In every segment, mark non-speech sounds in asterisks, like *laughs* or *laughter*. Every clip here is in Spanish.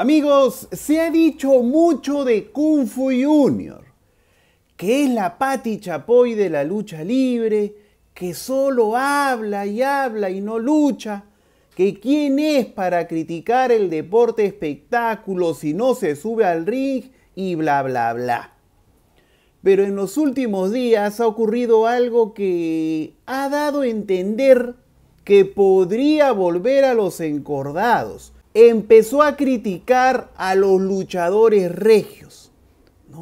Amigos, se ha dicho mucho de Kung Fu Junior, que es la Pati Chapoy de la lucha libre, que solo habla y habla y no lucha, que quién es para criticar el deporte espectáculo si no se sube al ring y bla bla bla. Pero en los últimos días ha ocurrido algo que ha dado a entender que podría volver a los encordados empezó a criticar a los luchadores regios,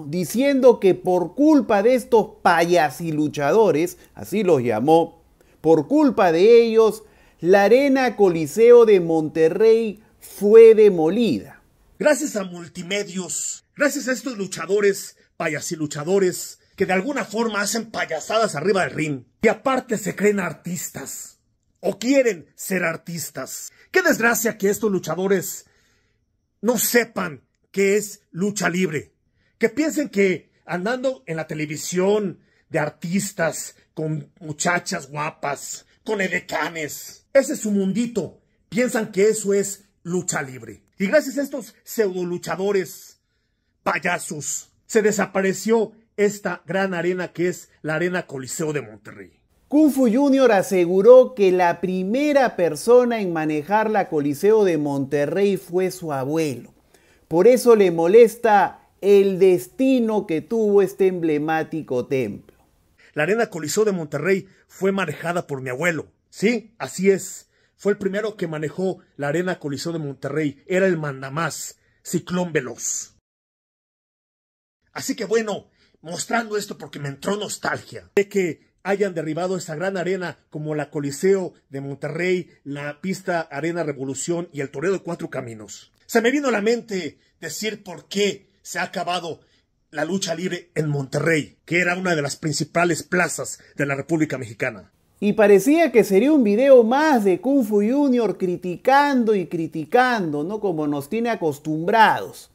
diciendo que por culpa de estos payasiluchadores, así los llamó, por culpa de ellos, la arena Coliseo de Monterrey fue demolida. Gracias a multimedios, gracias a estos luchadores, luchadores que de alguna forma hacen payasadas arriba del ring y aparte se creen artistas o quieren ser artistas. Qué desgracia que estos luchadores no sepan qué es lucha libre, que piensen que andando en la televisión de artistas, con muchachas guapas, con edecanes, ese es su mundito, piensan que eso es lucha libre. Y gracias a estos pseudo luchadores, payasos, se desapareció esta gran arena que es la Arena Coliseo de Monterrey. Kung Fu Junior aseguró que la primera persona en manejar la Coliseo de Monterrey fue su abuelo. Por eso le molesta el destino que tuvo este emblemático templo. La arena Coliseo de Monterrey fue manejada por mi abuelo. Sí, así es. Fue el primero que manejó la arena Coliseo de Monterrey. Era el mandamás, Ciclón Veloz. Así que bueno, mostrando esto porque me entró nostalgia de que hayan derribado esa gran arena como la Coliseo de Monterrey, la pista Arena Revolución y el Toreo de Cuatro Caminos. Se me vino a la mente decir por qué se ha acabado la lucha libre en Monterrey, que era una de las principales plazas de la República Mexicana. Y parecía que sería un video más de Kung Fu Junior criticando y criticando, ¿no? Como nos tiene acostumbrados.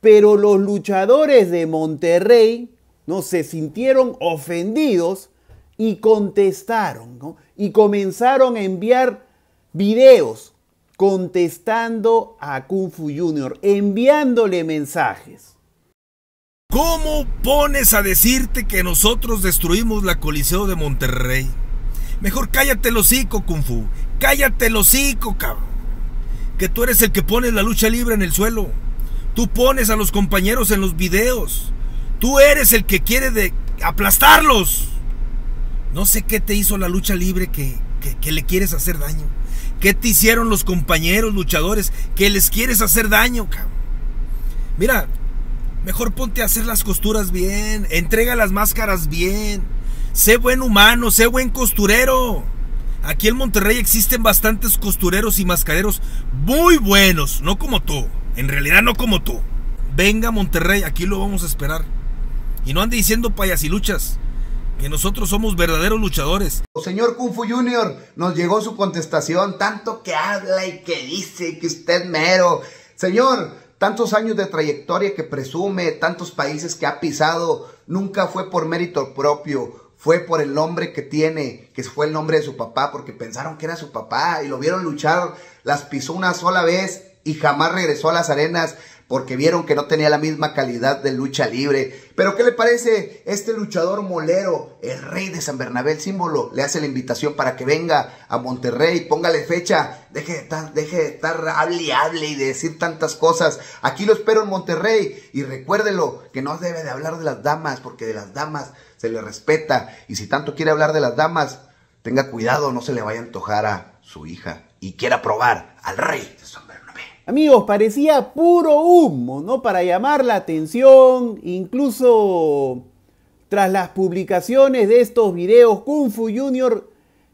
Pero los luchadores de Monterrey, ¿no? Se sintieron ofendidos y contestaron, y comenzaron a enviar videos contestando a Kung Fu Junior enviándole mensajes. ¿Cómo pones a decirte que nosotros destruimos la Coliseo de Monterrey? Mejor cállate el hocico, Kung Fu. Cállate el hocico, cabrón. Que tú eres el que pones la lucha libre en el suelo. Tú pones a los compañeros en los videos. Tú eres el que quiere aplastarlos. No sé qué te hizo la lucha libre que, que, le quieres hacer daño. ¿Qué te hicieron los compañeros luchadores que les quieres hacer daño, cabrón? Mira, mejor ponte a hacer las costuras bien, entrega las máscaras bien, sé buen humano, sé buen costurero. Aquí en Monterrey existen bastantes costureros y mascareros muy buenos, no como tú, en realidad no como tú. Venga Monterrey, aquí lo vamos a esperar. Y no ande diciendo payas y luchas que nosotros somos verdaderos luchadores. Señor Kung Fu Junior, nos llegó su contestación, tanto que habla y que dice que usted mero. Señor, tantos años de trayectoria que presume, tantos países que ha pisado, nunca fue por mérito propio, fue por el nombre que tiene, que fue el nombre de su papá, porque pensaron que era su papá y lo vieron luchar, las pisó una sola vez y jamás regresó a las arenas porque vieron que no tenía la misma calidad de lucha libre. Pero ¿qué le parece este luchador molero, el rey de San Bernabé, el símbolo? Le hace la invitación para que venga a Monterrey, póngale fecha, deje de estar, deje estar hable y hable y de decir tantas cosas. Aquí lo espero en Monterrey y recuérdelo que no debe de hablar de las damas, porque de las damas se le respeta y si tanto quiere hablar de las damas, tenga cuidado, no se le vaya a antojar a su hija y quiera probar al rey de San Bernabé. Amigos, parecía puro humo, ¿no? Para llamar la atención, incluso tras las publicaciones de estos videos, Kung Fu Junior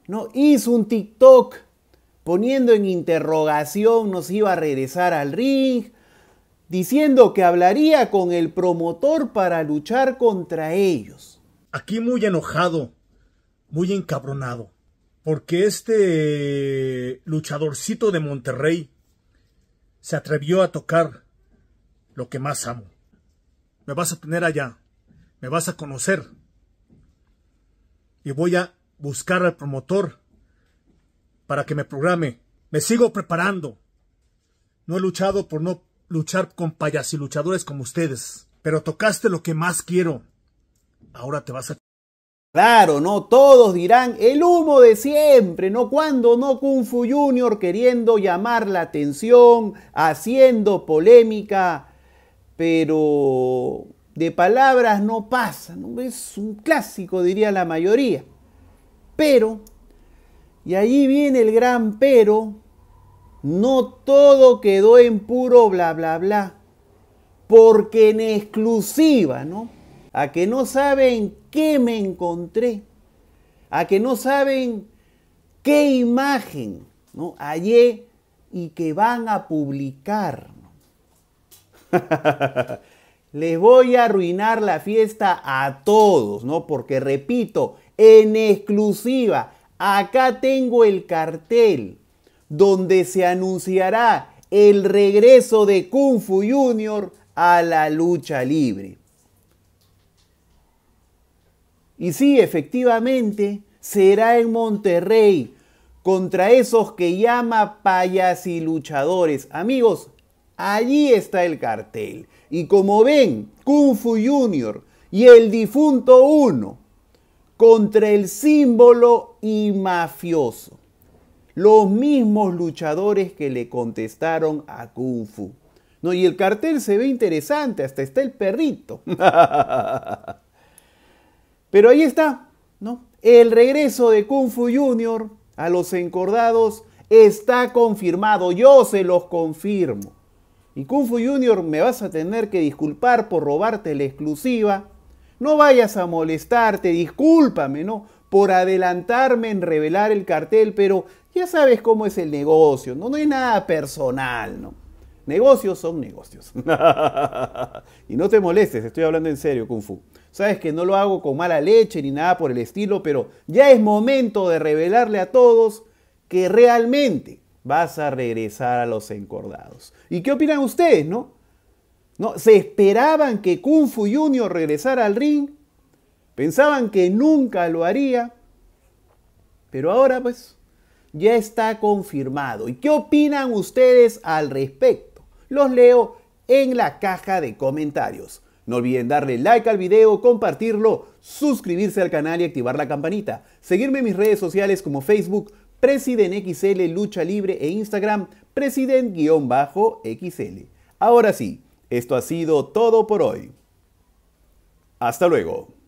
¿no? hizo un TikTok poniendo en interrogación nos iba a regresar al ring, diciendo que hablaría con el promotor para luchar contra ellos. Aquí muy enojado, muy encabronado, porque este luchadorcito de Monterrey, se atrevió a tocar lo que más amo. Me vas a tener allá, me vas a conocer y voy a buscar al promotor para que me programe. Me sigo preparando. No he luchado por no luchar con y luchadores como ustedes, pero tocaste lo que más quiero. Ahora te vas a Claro, ¿no? Todos dirán el humo de siempre, ¿no? Cuando no Kung Fu Junior queriendo llamar la atención, haciendo polémica, pero de palabras no pasa, ¿no? Es un clásico, diría la mayoría. Pero, y ahí viene el gran pero, no todo quedó en puro bla, bla, bla, porque en exclusiva, ¿no? a que no saben qué me encontré, a que no saben qué imagen ¿no? hallé y que van a publicar. *laughs* Les voy a arruinar la fiesta a todos, ¿no? Porque repito, en exclusiva, acá tengo el cartel donde se anunciará el regreso de Kung Fu Junior a la lucha libre. Y sí, efectivamente, será en Monterrey contra esos que llama payas y luchadores. Amigos, allí está el cartel. Y como ven, Kung Fu Junior y el difunto uno contra el símbolo y mafioso. Los mismos luchadores que le contestaron a Kung Fu. No, y el cartel se ve interesante, hasta está el perrito. *laughs* Pero ahí está, ¿no? El regreso de Kung Fu Junior a los encordados está confirmado, yo se los confirmo. Y Kung Fu Junior me vas a tener que disculpar por robarte la exclusiva. No vayas a molestarte, discúlpame, ¿no? Por adelantarme en revelar el cartel, pero ya sabes cómo es el negocio, ¿no? No hay nada personal, ¿no? Negocios son negocios. *laughs* y no te molestes, estoy hablando en serio, Kung Fu. Sabes que no lo hago con mala leche ni nada por el estilo, pero ya es momento de revelarle a todos que realmente vas a regresar a los encordados. ¿Y qué opinan ustedes, no? ¿No? ¿Se esperaban que Kung Fu Junior regresara al ring? ¿Pensaban que nunca lo haría? Pero ahora pues ya está confirmado. ¿Y qué opinan ustedes al respecto? Los leo en la caja de comentarios. No olviden darle like al video, compartirlo, suscribirse al canal y activar la campanita. Seguirme en mis redes sociales como Facebook, PresidentXL, Lucha Libre e Instagram, President-XL. Ahora sí, esto ha sido todo por hoy. Hasta luego.